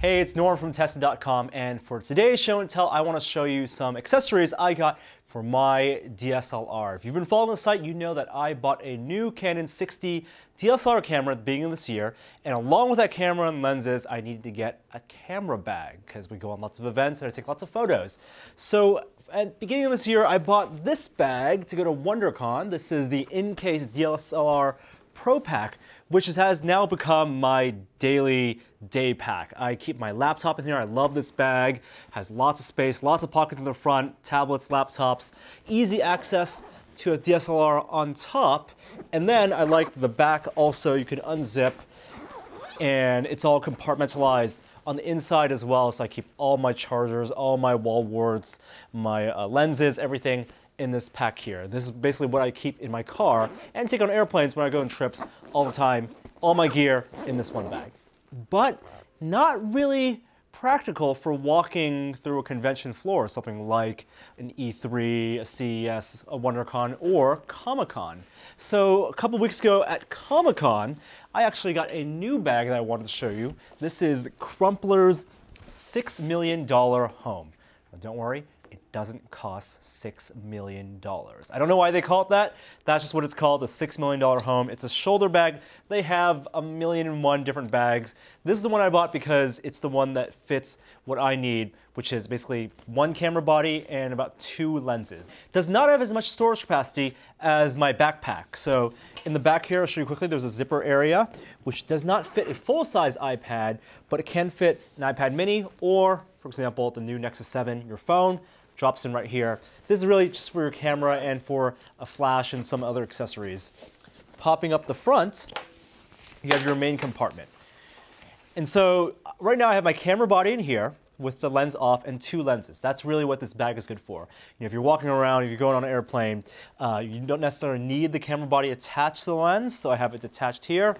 Hey, it's Norm from Tesla.com and for today's show and tell, I want to show you some accessories I got for my DSLR. If you've been following the site, you know that I bought a new Canon 60 DSLR camera at the beginning of this year, and along with that camera and lenses, I needed to get a camera bag because we go on lots of events and I take lots of photos. So at the beginning of this year, I bought this bag to go to WonderCon. This is the in-case DSLR Pro Pack which has now become my daily day pack. I keep my laptop in here. I love this bag. It has lots of space, lots of pockets in the front, tablets, laptops, easy access to a DSLR on top. And then I like the back also. You can unzip and it's all compartmentalized on the inside as well. So I keep all my chargers, all my wall warts, my uh, lenses, everything in this pack here. This is basically what I keep in my car and take on airplanes when I go on trips all the time. All my gear in this one bag. But not really practical for walking through a convention floor, something like an E3, a CES, a WonderCon, or Comic-Con. So a couple weeks ago at Comic-Con, I actually got a new bag that I wanted to show you. This is Crumpler's $6 million home. Now don't worry, doesn't cost $6 million. I don't know why they call it that. That's just what it's called, a $6 million home. It's a shoulder bag. They have a million and one different bags. This is the one I bought because it's the one that fits what I need, which is basically one camera body and about two lenses. Does not have as much storage capacity as my backpack. So in the back here, I'll show you quickly, there's a zipper area, which does not fit a full-size iPad, but it can fit an iPad mini or, for example, the new Nexus 7, your phone drops in right here. This is really just for your camera and for a flash and some other accessories. Popping up the front, you have your main compartment. And so right now I have my camera body in here with the lens off and two lenses. That's really what this bag is good for. You know, if you're walking around, if you're going on an airplane, uh, you don't necessarily need the camera body attached to the lens, so I have it detached here,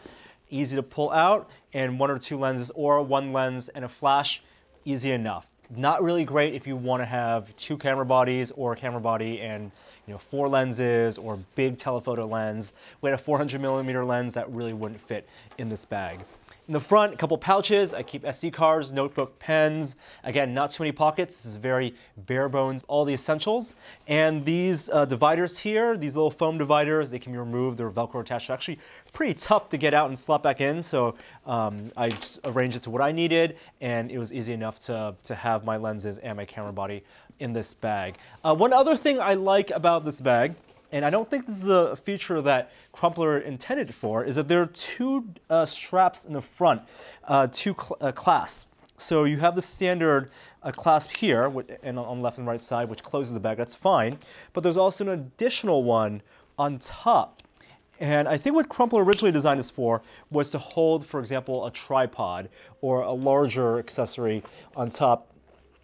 easy to pull out, and one or two lenses or one lens and a flash, easy enough. Not really great if you want to have two camera bodies or a camera body and you know four lenses or big telephoto lens. We had a 400 millimeter lens that really wouldn't fit in this bag. In the front, a couple pouches. I keep SD cards, notebook, pens. Again, not too many pockets. This is very bare bones, all the essentials. And these uh, dividers here, these little foam dividers, they can be removed. They're Velcro attached. They're actually pretty tough to get out and slot back in. So um, I just arranged it to what I needed and it was easy enough to, to have my lenses and my camera body in this bag. Uh, one other thing I like about this bag and I don't think this is a feature that Crumpler intended for, is that there are two uh, straps in the front, uh, two cl uh, clasps. So you have the standard uh, clasp here with, and on the left and right side, which closes the bag, that's fine. But there's also an additional one on top. And I think what Crumpler originally designed this for was to hold, for example, a tripod or a larger accessory on top.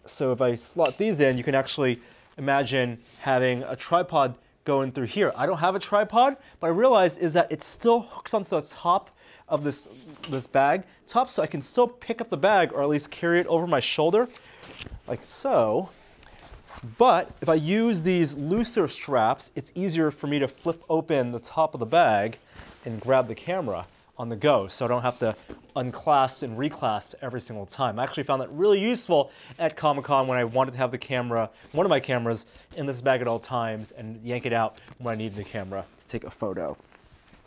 So if I slot these in, you can actually imagine having a tripod going through here. I don't have a tripod, but I realize is that it still hooks onto the top of this, this bag top, so I can still pick up the bag or at least carry it over my shoulder, like so. But if I use these looser straps, it's easier for me to flip open the top of the bag and grab the camera on the go, so I don't have to unclasp and reclasp every single time. I actually found that really useful at Comic-Con when I wanted to have the camera, one of my cameras, in this bag at all times and yank it out when I needed the camera to take a photo.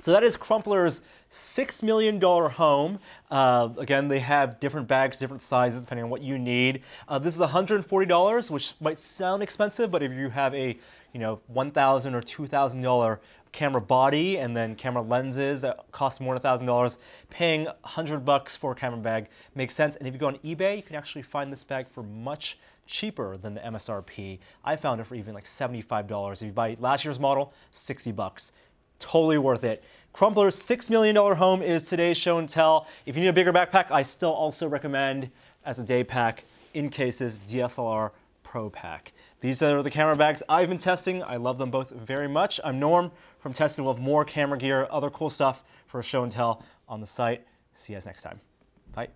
So that is Crumpler's $6 million home. Uh, again, they have different bags, different sizes, depending on what you need. Uh, this is $140, which might sound expensive, but if you have a you know, $1,000 or $2,000 camera body and then camera lenses that cost more than $1,000, paying 100 bucks for a camera bag makes sense. And if you go on eBay, you can actually find this bag for much cheaper than the MSRP. I found it for even like $75. If you buy last year's model, 60 bucks. Totally worth it. Crumpler's $6 million home is today's show and tell. If you need a bigger backpack, I still also recommend as a day pack in cases DSLR Pro Pack. These are the camera bags I've been testing. I love them both very much. I'm Norm from Testing. We'll have more camera gear, other cool stuff for a show and tell on the site. See you guys next time. Bye.